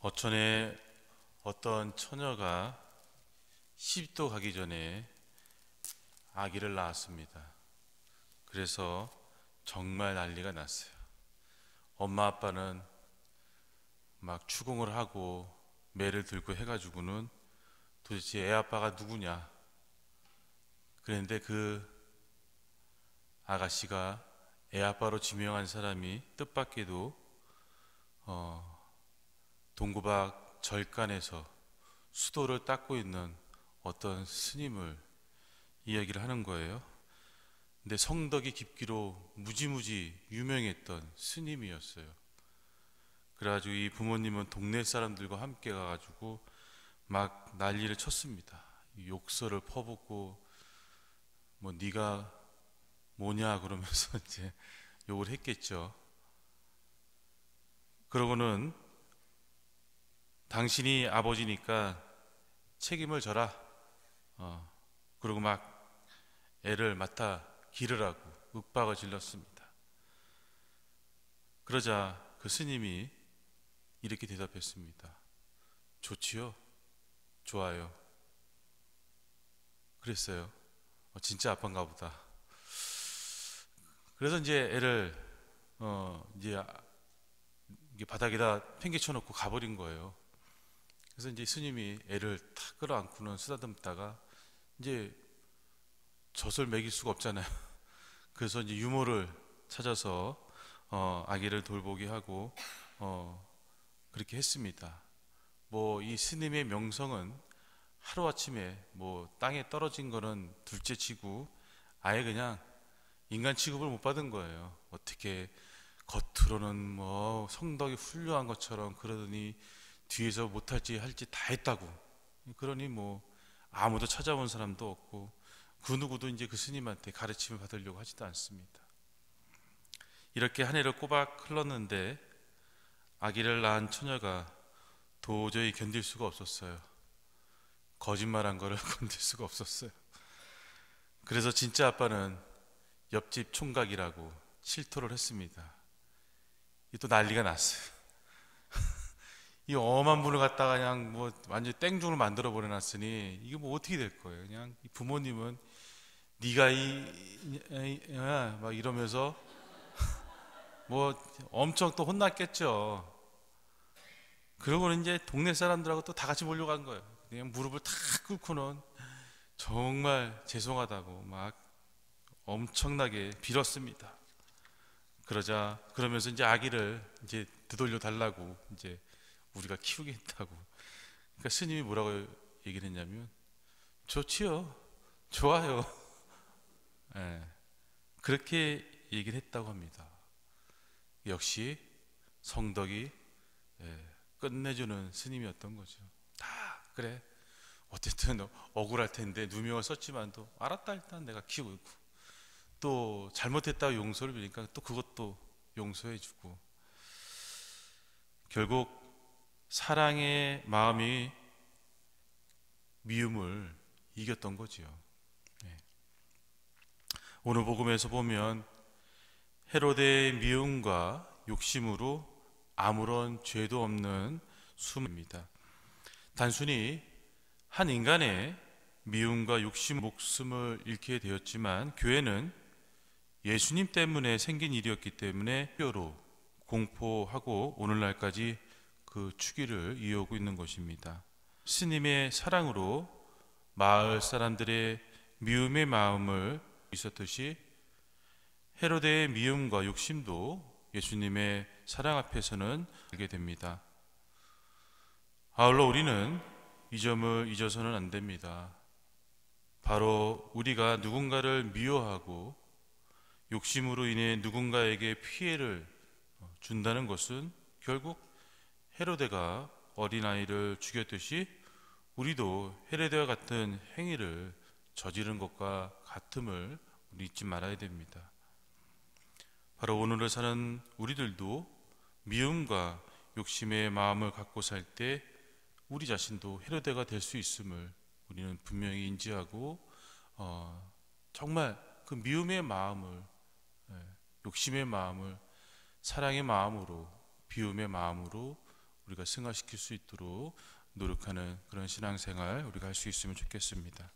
어촌에 어떤 처녀가 시집도 가기 전에 아기를 낳았습니다. 그래서 정말 난리가 났어요. 엄마 아빠는 막 추궁을 하고 매를 들고 해가지고는 도대체 애 아빠가 누구냐? 그런데 그 아가씨가 애 아빠로 지명한 사람이 뜻밖에도 어, 동구박 절간에서 수도를 닦고 있는 어떤 스님을 이야기를 하는 거예요. 근데 성덕이 깊기로 무지무지 유명했던 스님이었어요. 그래가지고 이 부모님은 동네 사람들과 함께 가가지고 막 난리를 쳤습니다. 욕설을 퍼붓고 뭐 네가 뭐냐 그러면서 이제 욕을 했겠죠. 그러고는 당신이 아버지니까 책임을 져라. 어, 그리고 막 애를 맡아 기르라고 윽박을 질렀습니다. 그러자 그 스님이 이렇게 대답했습니다. 좋지요? 좋아요. 그랬어요. 어, 진짜 아픈가 보다. 그래서 이제 애를 어, 이제 아, 바닥에다 팽개쳐 놓고 가버린 거예요. 그래서 이제 스님이 애를 탁 끌어안고는 쓰다듬다가 이제 젖을 먹일 수가 없잖아요. 그래서 이제 유모를 찾아서 어, 아기를 돌보기 하고 어, 그렇게 했습니다. 뭐 이 스님의 명성은 하루 아침에 뭐 땅에 떨어진 거는 둘째치고 아예 그냥 인간 취급을 못 받은 거예요. 어떻게 겉으로는 뭐 성덕이 훌륭한 것처럼 그러더니 뒤에서 못할지 할지 다 했다고. 그러니 뭐 아무도 찾아온 사람도 없고 그 누구도 이제 그 스님한테 가르침을 받으려고 하지도 않습니다. 이렇게 한 해를 꼬박 흘렀는데 아기를 낳은 처녀가 도저히 견딜 수가 없었어요. 거짓말한 거를 견딜 수가 없었어요. 그래서 진짜 아빠는 옆집 총각이라고 실토를 했습니다. 또 난리가 났어요. 이 엄한 분을 갖다가 그냥 뭐 완전히 땡중으로 만들어 버려놨으니 이게뭐 어떻게 될 거예요? 그냥 부모님은 네가 이, 아, 막 이러면서 뭐 엄청 또 혼났겠죠. 그러고는 이제 동네 사람들하고 또 다 같이 몰려간 거예요. 그냥 무릎을 탁 꿇고는 정말 죄송하다고 막 엄청나게 빌었습니다. 그러자 그러면서 이제 아기를 이제 되돌려 달라고 이제 우리가 키우겠다고. 그러니까 스님이 뭐라고 얘기를 했냐면 좋지요. 좋아요. 네, 그렇게 얘기를 했다고 합니다. 역시 성덕이 예, 끝내주는 스님이었던 거죠. 다 그래. 어쨌든 억울할 텐데 누명을 썼지만도 알았다 일단 내가 키우고 있고 또 잘못했다고 용서를 빌니까 또 그것도 용서해주고 결국 사랑의 마음이 미움을 이겼던 거지요. 네. 오늘 복음에서 보면 헤로데의 미움과 욕심으로 아무런 죄도 없는 숨입니다. 단순히 한 인간의 미움과 욕심 목숨을 잃게 되었지만 교회는 예수님 때문에 생긴 일이었기 때문에 뼈로 공포하고 오늘날까지 그 추기를 이어오고 있는 것입니다. 스님의 사랑으로 마을 사람들의 미움의 마음을 있었듯이 헤로데의 미움과 욕심도 예수님의 사랑 앞에서는 알게 됩니다. 아울러 우리는 이 점을 잊어서는 안 됩니다. 바로 우리가 누군가를 미워하고 욕심으로 인해 누군가에게 피해를 준다는 것은 결국 헤로데가 어린아이를 죽였듯이 우리도 헤로데와 같은 행위를 저지른 것과 같음을 잊지 말아야 됩니다. 바로 오늘을 사는 우리들도 미움과 욕심의 마음을 갖고 살 때 우리 자신도 헤로데가 될 수 있음을 우리는 분명히 인지하고 어, 정말 그 미움의 마음을 예, 욕심의 마음을 사랑의 마음으로 비움의 마음으로 우리가 승화시킬 수 있도록 노력하는 그런 신앙생활 우리가 할 수 있으면 좋겠습니다.